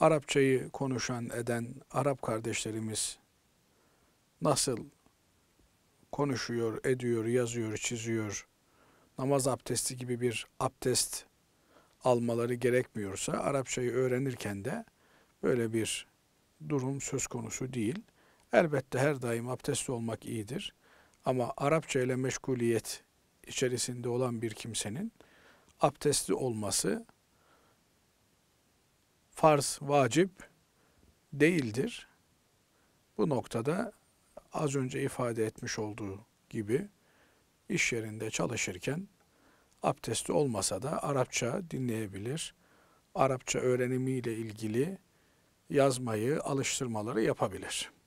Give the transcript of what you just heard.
Arapçayı konuşan eden Arap kardeşlerimiz nasıl konuşuyor, ediyor, yazıyor, çiziyor, namaz abdesti gibi bir abdest almaları gerekmiyorsa Arapçayı öğrenirken de böyle bir durum söz konusu değil. Elbette her daim abdestli olmak iyidir. Ama Arapça ile meşguliyet içerisinde olan bir kimsenin abdestli olması farz, vacip değildir. Bu noktada az önce ifade etmiş olduğu gibi iş yerinde çalışırken abdesti olmasa da Arapça dinleyebilir. Arapça öğrenimiyle ilgili yazmayı, alıştırmaları yapabilir.''